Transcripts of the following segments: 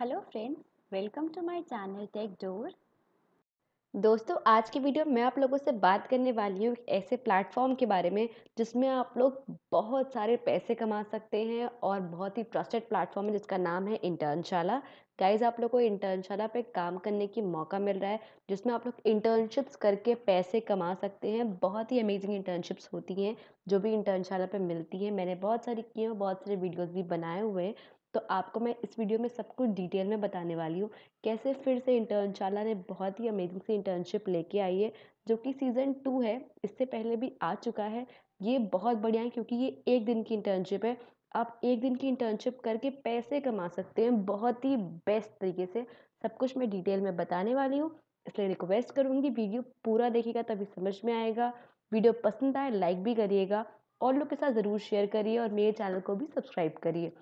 hello friends welcome to my channel tech door दोस्तों आज की वीडियो मैं आप लोगों से बात करने वाली हूँ ऐसे प्लेटफॉर्म के बारे में जिसमें आप लोग बहुत सारे पैसे कमा सकते हैं और बहुत ही ट्रस्टेड प्लेटफॉर्म है जिसका नाम है इंटर्नशाला गाइज आप लोग को इंटर्नशाला पे काम करने की मौका मिल रहा है जिसमें आप लोग इंटर्नशिप्स करके पैसे कमा सकते हैं बहुत ही अमेजिंग इंटर्नशिप्स होती हैं जो भी इंटर्नशाला पे मिलती हैं मैंने बहुत सारी की हैं बहुत सारे वीडियोस भी बनाए हुए हैं तो आपको मैं इस वीडियो में सब कुछ डिटेल में बताने वाली हूँ कैसे फिर से इंटर्नशाला ने बहुत ही अमेजिंग सी इंटर्नशिप लेके आई है जो कि सीज़न टू है इससे पहले भी आ चुका है ये बहुत बढ़िया है क्योंकि ये एक दिन की इंटर्नशिप है आप एक दिन की इंटर्नशिप करके पैसे कमा सकते हैं बहुत ही बेस्ट तरीके से सब कुछ मैं डिटेल में बताने वाली हूँ इसलिए रिक्वेस्ट करूँगी वीडियो पूरा देखेगा तभी समझ में आएगा वीडियो पसंद आए लाइक भी करिएगा और लोग के साथ ज़रूर शेयर करिए और मेरे चैनल को भी सब्सक्राइब करिए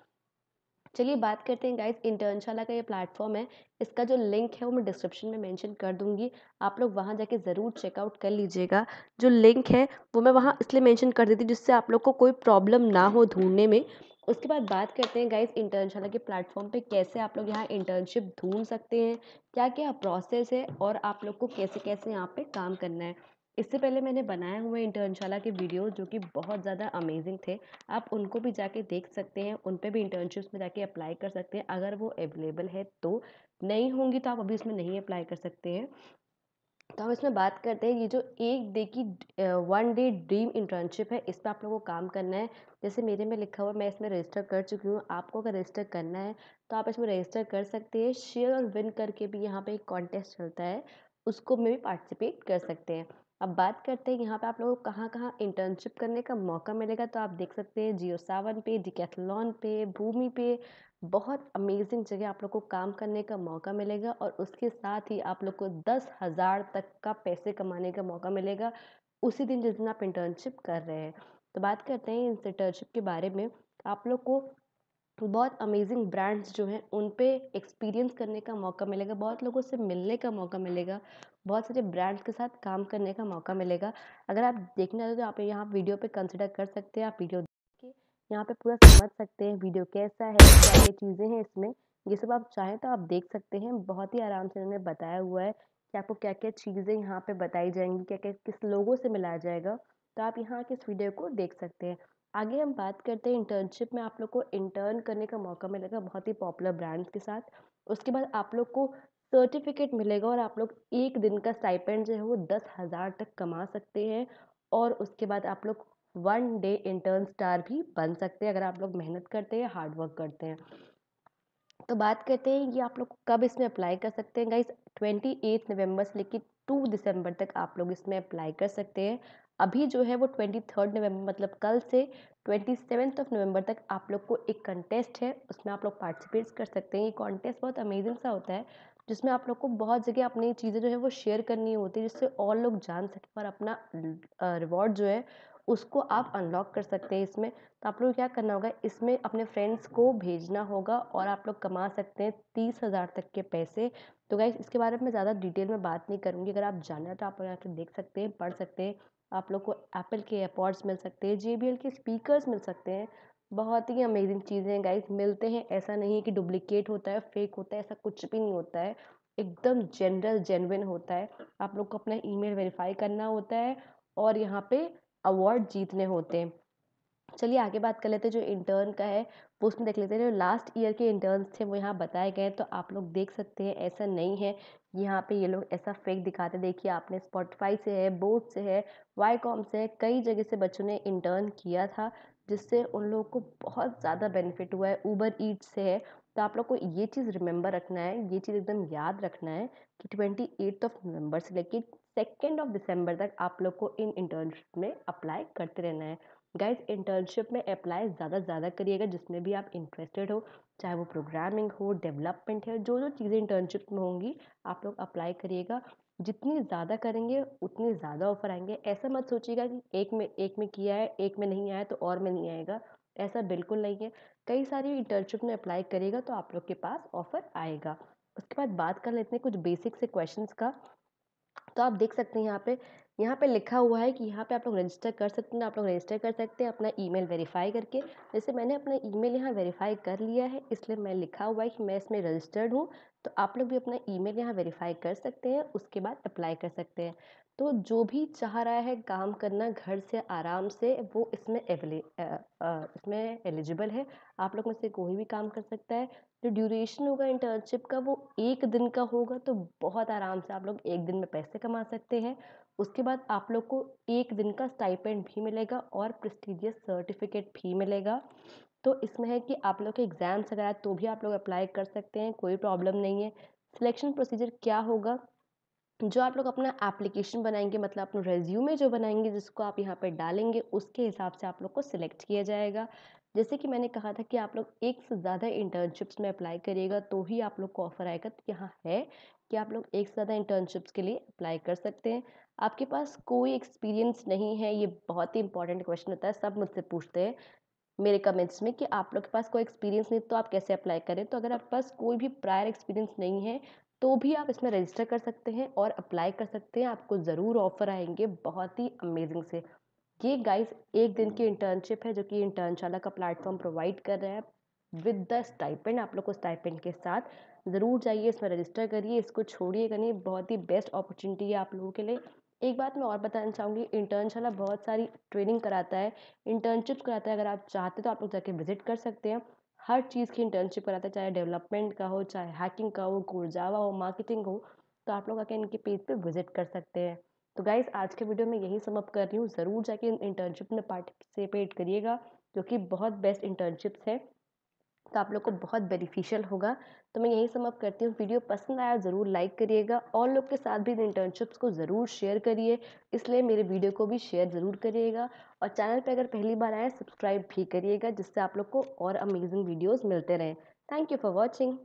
चलिए बात करते हैं गाइज इंटर्नशाला का ये प्लेटफॉर्म है इसका जो लिंक है वो मैं डिस्क्रिप्शन में मेंशन कर दूंगी आप लोग वहाँ जाके ज़रूर चेकआउट कर लीजिएगा जो लिंक है वो मैं वहाँ इसलिए मेंशन कर देती जिससे आप लोग को कोई प्रॉब्लम ना हो ढूंढने में उसके बाद बात करते हैं गाइज इंटर्नशाला के प्लेटफॉर्म पर कैसे आप लोग यहाँ इंटर्नशिप ढूंढ सकते हैं क्या क्या प्रोसेस है और आप लोग को कैसे कैसे यहाँ पर काम करना है इससे पहले मैंने बनाए हुए इंटर्नशाला के वीडियो जो कि बहुत ज़्यादा अमेजिंग थे आप उनको भी जाके देख सकते हैं उन पर भी इंटर्नशिप्स में जाके अप्लाई कर सकते हैं अगर वो अवेलेबल है तो नहीं होंगी तो आप अभी उसमें नहीं अप्लाई कर सकते हैं तो हम इसमें बात करते हैं ये जो एक डे की वन डे ड्रीम इंटर्नशिप है इस पर आप लोगों को काम करना है जैसे मेरे में लिखा हुआ मैं इसमें रजिस्टर कर चुकी हूँ आपको अगर रजिस्टर करना है तो आप इसमें रजिस्टर कर सकते हैं शेयर और विन करके भी यहाँ पे एक कॉन्टेस्ट चलता है उसको में भी पार्टिसिपेट कर सकते हैं अब बात करते हैं यहाँ पे आप लोगों को कहाँ कहाँ इंटर्नशिप करने का मौका मिलेगा तो आप देख सकते हैं जियो सावन पे डिकैथलॉन पे भूमि पे बहुत अमेजिंग जगह आप लोग को काम करने का मौका मिलेगा और उसके साथ ही आप लोग को दस हज़ार तक का पैसे कमाने का मौका मिलेगा उसी दिन जिस दिन आप इंटर्नशिप कर रहे हैं तो बात करते हैं इस इंटर्नशिप के बारे में आप लोग को बहुत अमेजिंग ब्रांड्स जो हैं उन पे एक्सपीरियंस करने का मौका मिलेगा बहुत लोगों से मिलने का मौका मिलेगा बहुत सारे ब्रांड्स के साथ काम करने का मौका मिलेगा अगर आप देखना हो तो आप यहाँ वीडियो पे कंसिडर कर सकते हैं आप वीडियो देख के यहाँ पे पूरा समझ सकते हैं वीडियो कैसा है क्या क्या चीज़ें हैं इसमें ये सब आप चाहें तो आप देख सकते हैं बहुत ही आराम से उन्होंने बताया हुआ है कि आपको क्या क्या चीज़ें यहाँ पर बताई जाएंगी क्या क्या किस लोगों से मिलाया जाएगा तो आप यहाँ के इस वीडियो को देख सकते हैं आगे हम बात करते हैं इंटर्नशिप में आप लोग को इंटर्न करने का मौका मिलेगा बहुत ही पॉपुलर ब्रांड्स के साथ उसके बाद आप लोग को सर्टिफिकेट मिलेगा और आप लोग एक दिन का स्टाइपेंड जो है वो दस हज़ार तक कमा सकते हैं और उसके बाद आप लोग वन डे इंटर्न स्टार भी बन सकते हैं अगर आप लोग मेहनत करते हैं हार्ड वर्क करते हैं तो बात करते हैं ये आप लोग कब इसमें अप्लाई कर सकते हैं गाइज ट्वेंटी एट नवम्बर से लेकर टू दिसंबर तक आप लोग इसमें अप्लाई कर सकते हैं अभी जो है वो ट्वेंटी थर्ड नवम्बर मतलब कल से ट्वेंटी सेवन्थ ऑफ नवंबर तक आप लोग को एक कंटेस्ट है उसमें आप लोग पार्टिसिपेट कर सकते हैं ये कॉन्टेस्ट बहुत अमेजिंग सा होता है जिसमें आप लोग को बहुत जगह अपनी चीज़ें जो है वो शेयर करनी होती है जिससे और लोग जान सकें और अपना रिवॉर्ड जो है उसको आप अनलॉक कर सकते हैं इसमें तो आप लोग क्या करना होगा इसमें अपने फ्रेंड्स को भेजना होगा और आप लोग कमा सकते हैं तीस हज़ार तक के पैसे तो गाइस इसके बारे में ज़्यादा डिटेल में बात नहीं करूँगी अगर आप जानना है तो आप यहाँ से देख सकते हैं पढ़ सकते हैं आप लोग को एप्पल के एयरपॉड्स मिल सकते हैं जे के स्पीकर्स मिल सकते हैं बहुत ही अमेज़िंग चीज़ें हैं गाइस मिलते हैं ऐसा नहीं है कि डुप्लीकेट होता है फेक होता है ऐसा कुछ भी नहीं होता है एकदम जनरल जेनविन होता है आप लोग को अपना ईमेल वेरीफाई करना होता है और यहाँ पे अवार्ड जीतने होते हैं चलिए आगे बात कर लेते हैं जो इंटर्न का है वो उसमें देख लेते हैं जो लास्ट ईयर के इंटर्न्स थे वो यहाँ बताए गए तो आप लोग देख सकते हैं ऐसा नहीं है यहाँ पे ये लोग ऐसा फेक दिखाते देखिए आपने स्पॉटिफाई से है बोर्ड से है वाईकॉम से है कई जगह से बच्चों ने इंटर्न किया था जिससे उन लोगों को बहुत ज़्यादा बेनिफिट हुआ है ऊबर ईट्स से है तो आप लोग को ये चीज़ रिमेंबर रखना है ये चीज़ एकदम याद रखना है कि ट्वेंटी एट्थ ऑफ नवंबर से लेकर सेकेंड ऑफ दिसंबर तक आप लोग को इन इंटर्नशिप में अप्लाई करते रहना है गाइज इंटर्नशिप में अप्लाई ज़्यादा से ज़्यादा करिएगा जिसमें भी आप इंटरेस्टेड हो चाहे वो प्रोग्रामिंग हो डेवलपमेंट है जो जो चीज़ें इंटर्नशिप में होंगी आप लोग अप्लाई करिएगा जितनी ज़्यादा करेंगे उतने ज़्यादा ऑफ़र आएंगे ऐसा मत सोचिएगा कि एक में एक में किया है एक में नहीं आया तो और में नहीं आएगा ऐसा बिल्कुल नहीं है कई सारी इंटर्नशिप में अप्लाई करेगा तो आप लोग के पास ऑफ़र आएगा उसके बाद बात कर लेते हैं कुछ बेसिक से क्वेश्चंस का तो आप देख सकते हैं यहाँ पे यहाँ पे लिखा हुआ है कि यहाँ पे आप लोग रजिस्टर कर सकते हैं आप लोग रजिस्टर कर सकते हैं अपना ईमेल वेरीफाई करके जैसे मैंने अपना ईमेल यहाँ वेरीफाई कर लिया है इसलिए मैं लिखा हुआ है कि मैं इसमें रजिस्टर्ड हूँ तो आप लोग भी अपना ईमेल यहाँ वेरीफाई कर सकते हैं उसके बाद अप्लाई कर सकते हैं तो जो भी चाह रहा है काम करना घर से आराम से वो इसमें एवले इसमें एलिजिबल है आप लोग में से कोई भी काम कर सकता है जो ड्यूरेशन होगा इंटर्नशिप का वो एक दिन का होगा तो बहुत आराम से आप लोग एक दिन में पैसे कमा सकते हैं उसके बाद आप लोग को एक दिन का स्टाइपेंड भी मिलेगा और प्रेस्टिजियस सर्टिफिकेट भी मिलेगा तो इसमें है कि आप लोग के एग्ज़ाम्स अगर आए तो भी आप लोग अप्लाई कर सकते हैं कोई प्रॉब्लम नहीं है सिलेक्शन प्रोसीजर क्या होगा जो आप लोग अपना एप्लीकेशन बनाएंगे मतलब अपना रेज्यूमे जो बनाएंगे जिसको आप यहाँ पर डालेंगे उसके हिसाब से आप लोग को सिलेक्ट किया जाएगा जैसे कि मैंने कहा था कि आप लोग एक से ज़्यादा इंटर्नशिप्स में अप्लाई करिएगा तो ही आप लोग को ऑफ़र आएगा तो यहाँ है कि आप लोग एक से ज़्यादा इंटर्नशिप्स के लिए अप्लाई कर सकते हैं आपके पास कोई एक्सपीरियंस नहीं है ये बहुत ही इंपॉर्टेंट क्वेश्चन होता है सब मुझसे पूछते हैं मेरे कमेंट्स में कि आप लोग के पास कोई एक्सपीरियंस नहीं तो आप कैसे अप्लाई करें तो अगर आपके पास कोई भी प्रायर एक्सपीरियंस नहीं है तो भी आप इसमें रजिस्टर कर सकते हैं और अप्लाई कर सकते हैं आपको ज़रूर ऑफ़र आएंगे बहुत ही अमेजिंग से ये गाइस एक दिन की इंटर्नशिप है जो कि इंटर्नशाला का प्लेटफॉर्म प्रोवाइड कर रहा है विद द स्टाइपेंड आप लोग को स्टाइपेंड के साथ ज़रूर जाइए इसमें रजिस्टर करिए इसको छोड़िए करिए बहुत ही बेस्ट अपॉर्चुनिटी है आप लोगों के लिए एक बात मैं और बताना चाहूँगी इंटर्नशाला बहुत सारी ट्रेनिंग कराता है इंटर्नशिप कराता है अगर आप चाहते तो आप लोग जाके विजिट कर सकते हैं हर चीज़ की इंटर्नशिप कराते हैं चाहे डेवलपमेंट का हो चाहे हैकिंग का हो कुर्जावा हो मार्केटिंग हो तो आप लोग आके इनके पेज पे विजिट कर सकते हैं तो गाइज आज के वीडियो में यही समअप कर रही हूँ ज़रूर जाके इन इंटर्नशिप में पार्टिसिपेट करिएगा क्योंकि बहुत बेस्ट इंटर्नशिप्स हैं तो आप लोग को बहुत बेनिफिशियल होगा तो मैं यही समाप्त करती हूँ वीडियो पसंद आया ज़रूर लाइक करिएगा और लोग के साथ भी इंटर्नशिप्स को ज़रूर शेयर करिए इसलिए मेरे वीडियो को भी शेयर ज़रूर करिएगा और चैनल पर अगर पहली बार आए सब्सक्राइब भी करिएगा जिससे आप लोग को और अमेजिंग वीडियोज़ मिलते रहें थैंक यू फॉर वॉचिंग